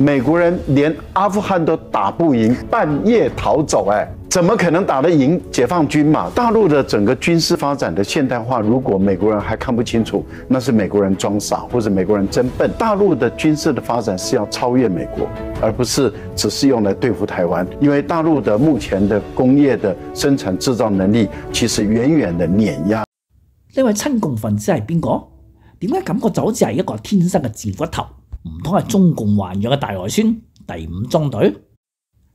美国人连阿富汗都打不赢，半夜逃走，哎，怎么可能打得赢解放军嘛？大陆的整个军事发展的现代化，如果美国人还看不清楚，那是美国人装傻或者美国人真笨。大陆的军事的发展是要超越美国，而不是只是用来对付台湾，因为大陆的目前的工业的生产制造能力其实远远的碾压。呢位亲共分子系边个？点解感觉就好似系一个天生嘅贱骨头？唔通系中共豢養嘅大外孫第五中隊，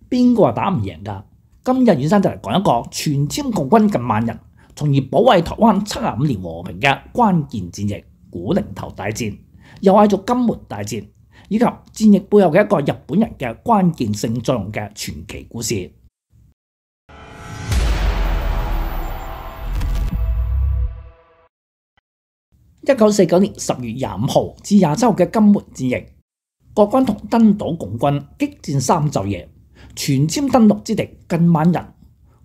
邊個話打唔贏㗎？今日远山就嚟講一個全歼共軍近萬人，從而保卫台灣七十五年和平嘅關鍵戰役——古灵頭大戰，又嗌做金門大戰，以及戰役背後嘅一個日本人嘅關鍵性作用嘅傳奇故事。一九四九年十月廿五号至廿号嘅金门战役，国军同登岛共军激战三昼夜，全歼登陆之敌近万人。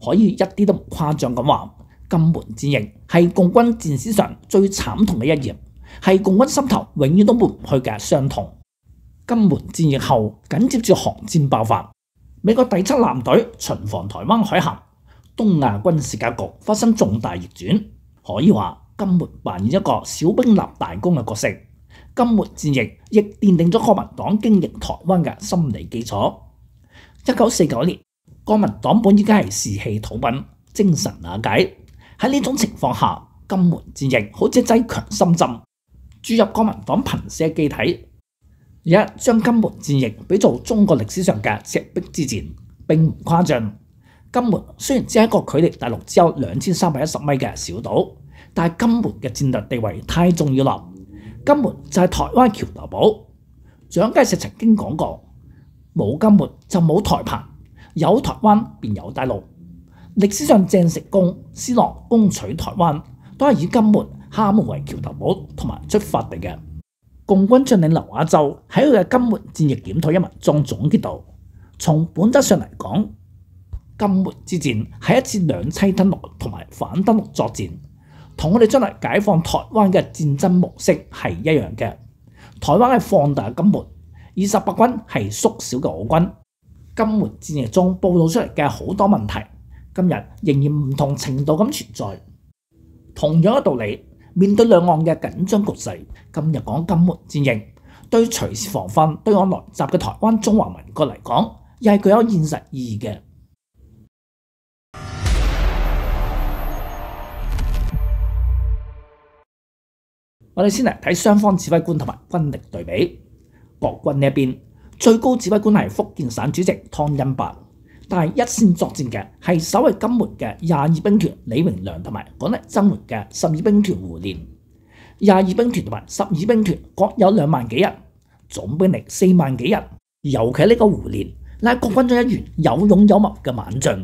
可以一啲都唔夸张咁话，金门战役系共军战史上最惨痛嘅一页，系共军心头永远都抹唔去嘅伤痛。金门战役后，紧接住航战爆发，美国第七舰队巡防台湾海峡，东亚军事格局发生重大逆转。可以话。金门扮演一个小兵立大功嘅角色，金门战役亦奠定咗国民党经营台湾嘅心理基础。一九四九年，国民党本应该系士气土品，精神瓦解。喺呢种情况下，金门战役好似剂强心针注入国民党贫血机体。家将金门战役比做中国历史上嘅赤壁之战，并唔夸张。金门虽然只系一个距离大陆只有两千三百一十米嘅小岛。但係金門嘅戰略地位太重要啦。金門就係台灣橋頭堡。蔣介石曾經講過：冇金門就冇台澎，有台灣便有大陸。歷史上鄭成功、施琅攻取台灣都係以金門、廈門為橋頭堡同埋出發地嘅。共軍將領劉亞洲喺佢嘅金門戰役檢討一文中總結到：從本質上嚟講，金門之戰係一次兩側登陸同埋反登陸作戰。同我哋将来解放台湾嘅战争模式係一样嘅，台湾係放大金门，二十八军係缩小嘅我军。金门战役中暴露出嚟嘅好多问题，今日仍然唔同程度咁存在。同样嘅道理，面对两岸嘅紧张局势，今日讲金门战役对随时防范对我来袭嘅台湾中华民国嚟讲，又係具有现实意义嘅。我哋先嚟睇雙方指揮官同埋軍力對比。國軍呢一邊最高指揮官係福建省主席湯恩伯，但係一線作戰嘅係守卫金门嘅廿二兵團李明良同埋講咧曾門嘅十二兵團胡連。廿二兵團同埋十二兵團各有兩萬幾人，總兵力四萬幾人。尤其呢個胡連，乃國軍中一員有勇有谋嘅猛將，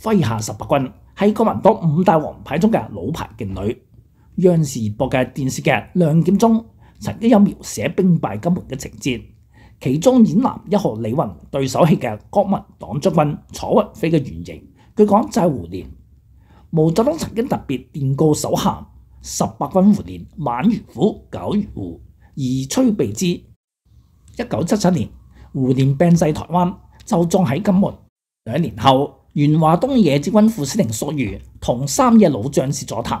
麾下十八軍係國民黨五大王牌中嘅老牌勁旅。央视播嘅电视剧《亮剑》中曾经有描写兵败金门嘅情节，其中演男一号李云对手戏嘅国民党将军楚云飞嘅原型，据讲就系胡琏。毛泽东曾经特别电告手下：十八军胡琏，晚如虎，九如狐，而吹避之。一九七七年，胡琏病逝台湾，就葬喺金门。两年后，原华东野之军副司令粟裕同三野老将士座谈。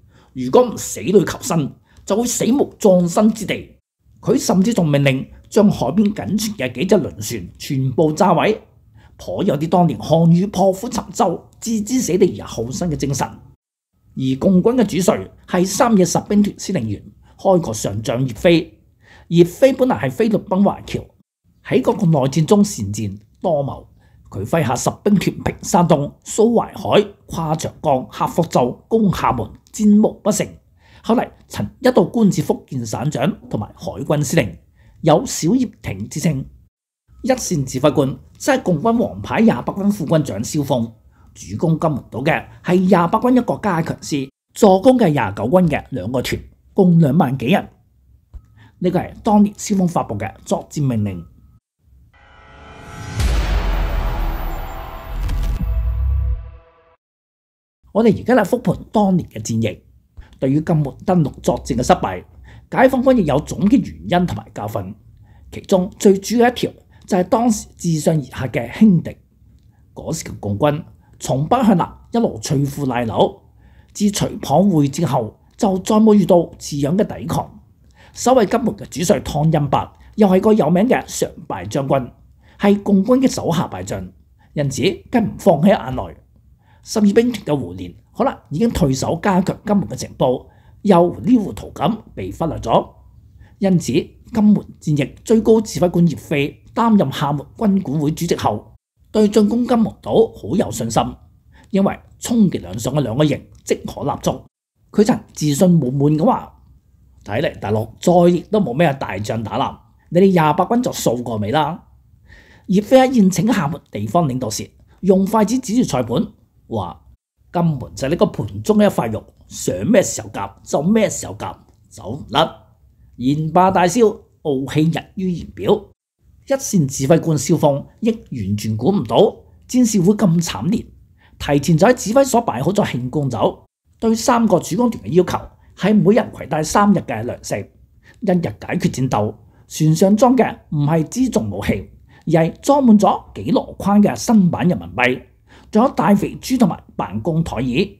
如果唔死里求生，就会死无葬身之地。佢甚至仲命令将海边紧存嘅几只轮船全部炸毁，颇有啲当年项羽破釜沉舟、置之死地而后生嘅精神。而共军嘅主帅系三野十兵团司令员，开国上将叶飞。叶飞本来系菲律宾华侨，喺嗰个内战中善战多谋，佢麾下十兵团平山东、苏淮海、跨长江、克福州、攻厦门。战功不胜，后嚟曾一度官至福建省长同埋海军司令，有小叶挺之称。一线指揮官即系共军王牌廿八军副军长萧峰，主攻金门岛嘅系廿八军一个加强师，助攻嘅廿九军嘅两个团，共两万几人。呢个系当年萧峰发布嘅作战命令。我哋而家嚟复盤當年嘅戰役，對於金門登陸作戰嘅失敗，解放軍亦有總結原因同埋教訓。其中最主要一條就係當時自上而下嘅輕敵。嗰時嘅共軍從北向南一路摧枯拉朽，至徐蚌會戰後就再冇遇到似樣嘅抵抗。守卫金门嘅主帅湯恩伯又係個有名嘅常敗將軍，係共軍嘅手下敗将，因此更唔放喺眼內。新兵團嘅胡連，可能已經退守加強金門嘅情報，又呢副圖咁被忽略咗。因此，金門戰役最高指揮官葉飛擔任廈門軍管會主席後，對進攻金門島好有信心，因為衝擊兩上嘅兩個營即可立足。佢曾自信滿滿咁話：，睇嚟大陸再亦都冇咩大將打臨，你哋廿八軍就掃過未啦？葉飛喺宴請廈門地方領導時，用筷子指住菜盤。话金门就系呢个盘中一块肉，想咩时候夹就咩时候夹，走唔甩！言罢大笑，傲气溢于言表。一线指挥官萧凤亦完全估唔到战士会咁惨烈，提前就喺指挥所摆好咗庆功酒。对三个主攻团嘅要求系每人携带三日嘅粮食，一日解决战斗。船上装嘅唔系锱重武器，而系装满咗几箩筐嘅新版人民币。仲有大肥豬同埋辦公台椅，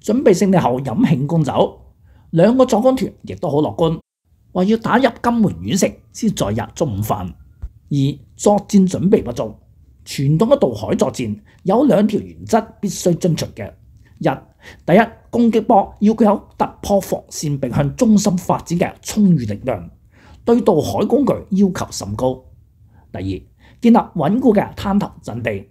準備勝利後飲慶功酒。兩個作戰團亦都好樂觀，話要打入金門縣城先再入中午飯。二作戰準備不足，傳統嘅渡海作戰有兩條原則必須遵循嘅：一、第一攻擊波要具有突破防線並向中心發展嘅充裕力量，對渡海工具要求甚高；第二，建立穩固嘅滩頭陣地。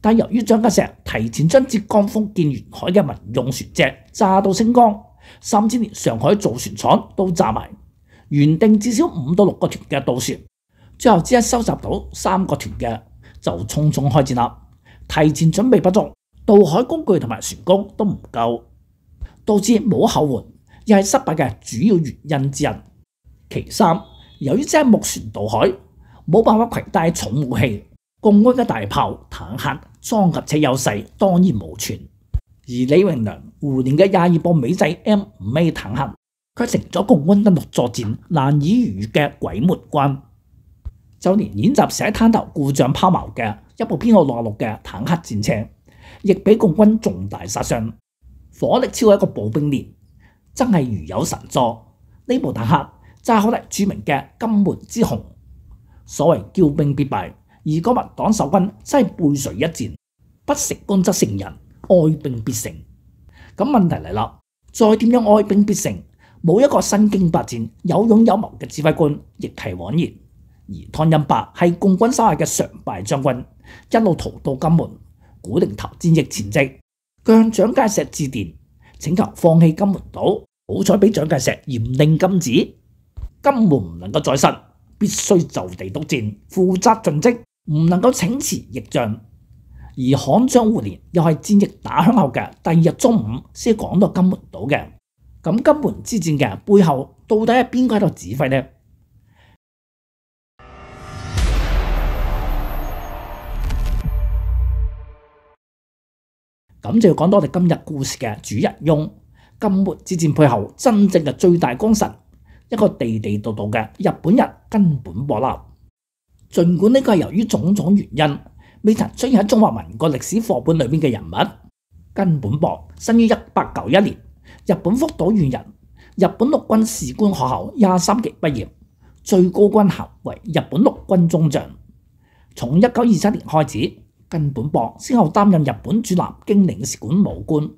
但由於張家石提前將浙江福建沿海嘅民用船隻炸到清光，甚至連上海造船廠都炸埋，原定至少五到六個團嘅渡船，最後只係收集到三個團嘅，就匆匆開戰啦。提前準備不足，渡海工具同埋船工都唔夠，導致冇後援，又係失敗嘅主要原因之一。其三，由於只係木船渡海，冇辦法攜帶重武器、共軍嘅大炮、坦克。装甲且有势，当然无存。而李荣良胡年嘅亚二豹美制 M 五 A 坦克，佢成咗共军登陆作战难以逾越嘅鬼门关。就连演习时喺滩头故障抛锚嘅一部编号六六嘅坦克战车，亦俾共军重大杀伤，火力超过一个步兵连，真系如有神助。呢部坦克揸好咧，著名嘅金门之雄，所谓骄兵必败。而嗰民党守军真系背水一战，不食官则成人，爱兵必胜。咁问题嚟啦，再点样爱兵必胜？冇一个身经百战、有勇有谋嘅指挥官亦系枉然。而汤恩伯系共军手下嘅常败将军，一路逃到金门，古定头战役前职，向蒋介石致电请求放弃金门岛。好彩俾蒋介石严令禁止，金门唔能够再失，必须就地督战，负责尽职。唔能够请辞逆战，而汉将胡连又系战役打响后嘅第二日中午先讲到金门岛嘅。咁金门之战嘅背后到底系边个喺度指挥呢？咁就要讲到我哋今日故事嘅主日翁，金门之战背后真正嘅最大功臣，一个地地道道嘅日本人根本博立。尽管呢个系由于种种原因未能出现喺中华民国历史课本里面嘅人物，根本博生于一八九一年，日本福岛县人，日本陆军士官学校廿三级毕业，最高军衔为日本陆军中将。从一九二七年开始，根本博先后担任日本驻南京领事馆武官、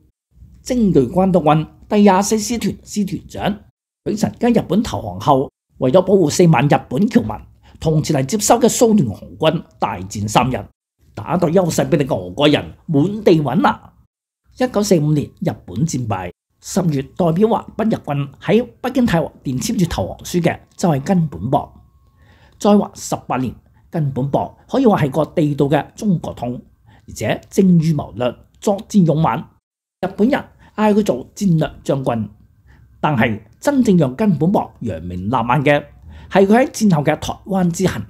精锐关督军第廿四师团师团长。佢曾经日本投降后，为咗保护四万日本侨民。同前嚟接收嘅苏联红军大战三日，打到优势俾你俄国人满地揾啦！一九四五年日本战败，十月代表华北日军喺北京太和殿签住投降书嘅就系根本博。再话十八年，根本博可以话系个地道嘅中国通，而且精于谋略，作战勇猛。日本人嗌佢做战略将军，但系真正让根本博扬名立万嘅。系佢喺战后嘅台湾之行，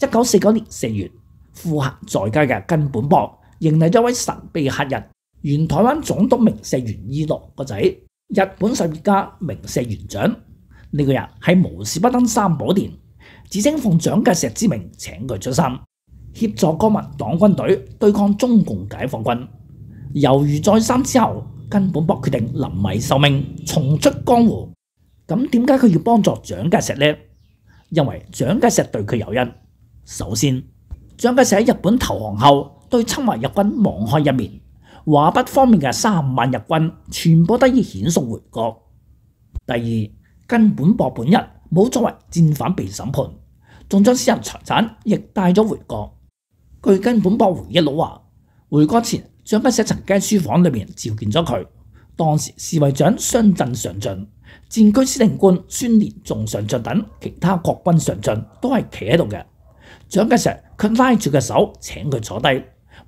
一九四九年四月，富客在家嘅根本博迎来一位神秘客人，原台湾总督明石元伊郎个仔，日本实业家明石元长。呢个人系无事不登三宝殿，自称奉长嘅石之命，请佢出山协助国民党军队对抗中共解放军。犹豫再三之后，根本博决定临危受命，重出江湖。咁點解佢要幫助蔣介石呢？因為蔣介石對佢有恩。首先，蔣介石喺日本投降後對侵華日軍網開一面，華北方面嘅三萬日軍全部得以遣送回國。第二，根本博本人冇作為戰犯被審判，仲將私人財產亦帶咗回國。據根本博回憶錄話，回國前蔣介石曾喺書房裏面召見咗佢，當時侍衛長相振上進。战区司令官孙连仲上将等，其他国军上将都系企喺度嘅。蒋介石佢拉住嘅手，请佢坐低，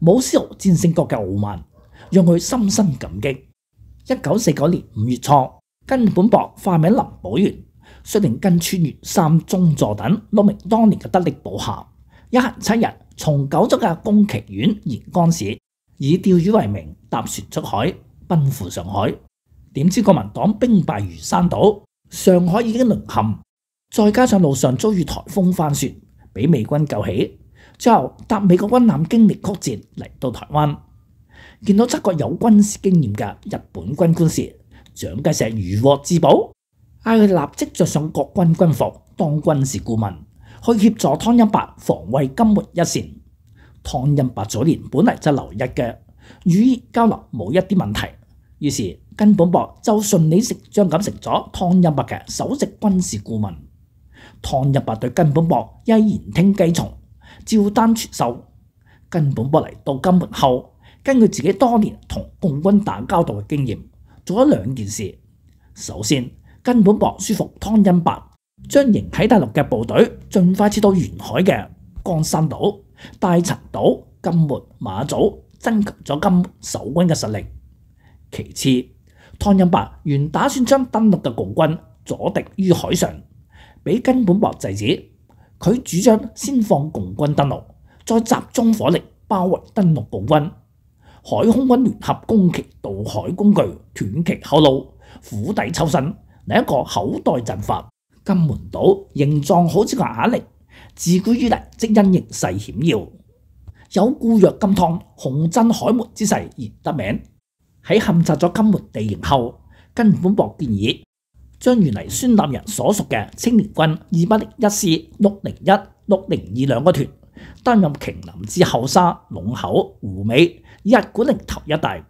冇丝毫战胜国嘅傲慢，让佢深深感激。一九四九年五月初，根本博化名林宝元，率领根川越三中佐等，六名当年嘅得力部下，一行七日从九州嘅宫崎县沿江市，以钓鱼为名搭船出海，奔赴上海。点知国民党兵败如山倒，上海已经沦陷，再加上路上遭遇台风翻雪，俾美军救起，之后搭美国军舰经历曲折嚟到台湾，见到七国有军事经验嘅日本军官士，蒋介石如获至宝，嗌佢立即着上国军军服当军事顾问，去协助汤恩伯防卫金末一线。汤恩伯早年本嚟就留日嘅，语言交流冇一啲问题，于是。根本博就顺理成章咁成咗汤恩伯嘅首席军事顾问汤恩伯对根本博依然听鸡从照单全收。根本博嚟到金门后，根据自己多年同共军打交道嘅经验，做咗两件事。首先，根本博说服汤恩伯将營喺大陆嘅部队尽快撤到沿海嘅江山岛、大陈岛、金门、马祖，增强咗金守军嘅实力。其次，汤恩伯原打算将登陆嘅共军阻敌于海上，俾根本博制止。佢主张先放共军登陆，再集中火力包围登陆共军，海空军联合攻击渡海工具，断其后路，釜底抽薪，另一个口袋阵法。金门岛形状好似个哑铃，自古以嚟即因形势险要，有固若金汤、雄镇海门之势而得名。喺勘察咗金门地形后，根本博建议将原嚟孙立人所属嘅青年军二零一师六零一、六零二两个团，担任琼林至后沙、龙口、湖尾、日古力头一带，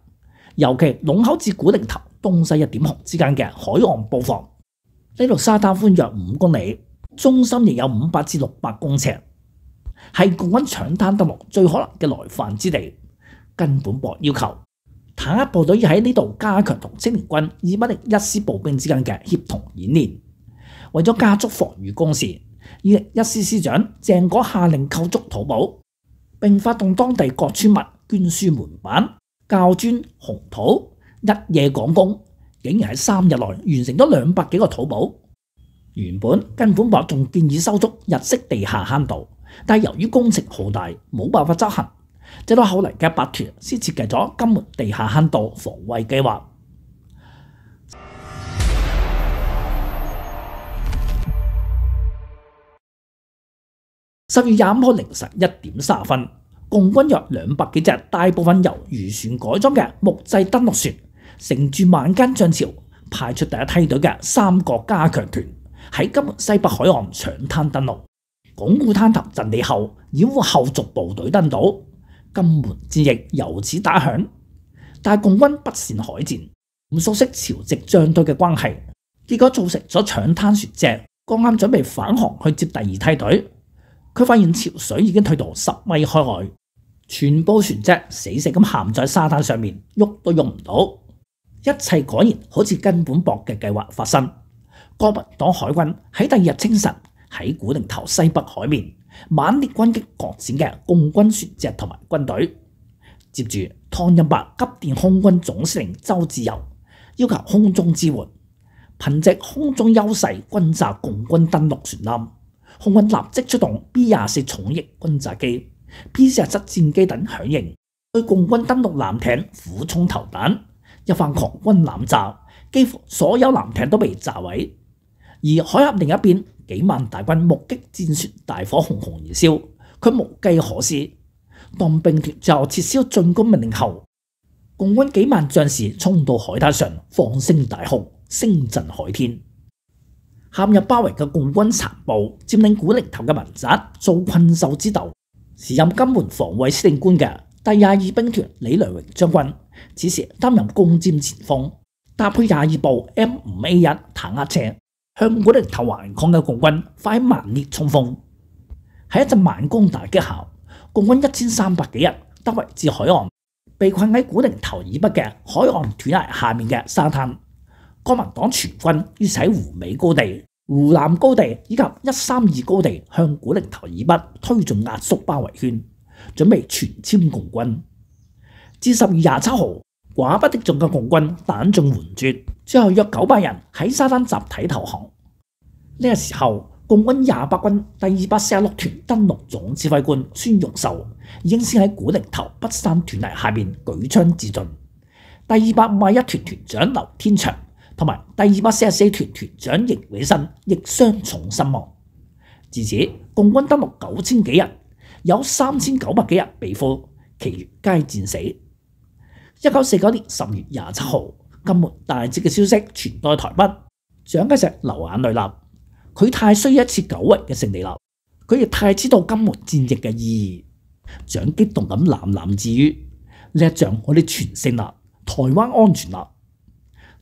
尤其龙口至古力头东西一点红之间嘅海岸布防。呢度沙滩宽约五公里，中心亦有五百至六百公尺，系共军抢滩登陆最可能嘅来犯之地。根本博要求。坦克部队要喺呢度加强同青年军二力一师步兵之间嘅协同演练，为咗加速防御工事，二一师师长郑果下令扣筑土堡，并发动当地各村民捐书、门板、教砖、红土，一夜赶工，竟然喺三日内完成咗两百几个土堡。原本根本伯仲建议收筑日式地下坑道，但由于工程浩大，冇办法执行。直到后嚟嘅八团先设计咗金门地下坑道防卫计划。十月廿五号凌晨一点三分，共军约两百几只，大部分由渔船改装嘅木制登陆船，乘住晚间涨潮，派出第一梯队嘅三个加强团，喺金门西北海岸抢滩登陆，巩固滩头阵地后，掩护后续部队登岛，金门战役由此打响，但共军不善海战，唔熟悉潮汐涨退嘅关系，结果造成咗抢滩船只，刚啱准备返航去接第二梯队，佢发现潮水已经退到十米开外，全部船只死死咁陷在沙滩上面，喐都喐唔到，一切果然好似根本搏嘅计划发生。国民党海军喺第二日清晨喺古岭头西北海面。猛烈軍击各展嘅共军船只同埋军队。接住，汤恩伯急电空军总司令周志游，要求空中支援，凭借空中优势轰炸共军登陆船舰。空军立即出动 B 廿四重翼轰炸机、B 四七战机等响应，对共军登陆舰艇俯冲投弹，一番狂轰滥炸，几乎所有舰艇都被炸毁。而海峡另一边。几万大军目击战船大火熊熊燃烧，佢无计可施。当兵团就撤销进攻命令后，共军几万将士冲到海滩上，放声大哭，声震海天。陷入包围嘅共军残暴，占领古宁头嘅民宅，做困兽之斗。时任金门防卫司令官嘅第廿二兵团李良荣将军，此时担任攻占前锋，搭配廿二部 M 五 A 一坦克车。向古宁头顽抗嘅共军发起猛烈冲锋，喺一阵猛攻大击袭。共军一千三百几人，突围至海岸，被困喺古宁头以北嘅海岸断崖下面嘅沙滩。国民党全军于喺湖尾高地、湖南高地以及一三二高地向古宁头以北推进压缩包围圈，准备全歼共军。至十月廿七号。寡不敌众嘅共军弹尽援绝，最后约九百人喺沙滩集体投降。呢个时候，共军廿八军第二百四十六团登陆总指挥官孙玉寿经先喺古宁头北山断崖下面举枪自尽。第二百五十一团团长刘天祥同埋第二百四十四团团长邢伟新亦伤重身亡。至此，共军登陆九千几人，有三千九百几人被俘，其余皆战死。一九四九年十月廿七号，金门大捷嘅消息传到台北，蒋介石流眼泪啦。佢太需要一次久违嘅胜利啦，佢亦太知道金门战役嘅意义。蒋激动咁喃喃自语：呢一仗我哋全胜啦，台湾安全啦。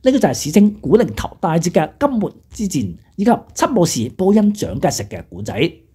呢个就系史称古灵头大捷嘅金门之战，以及七武士波恩蒋介石嘅故仔。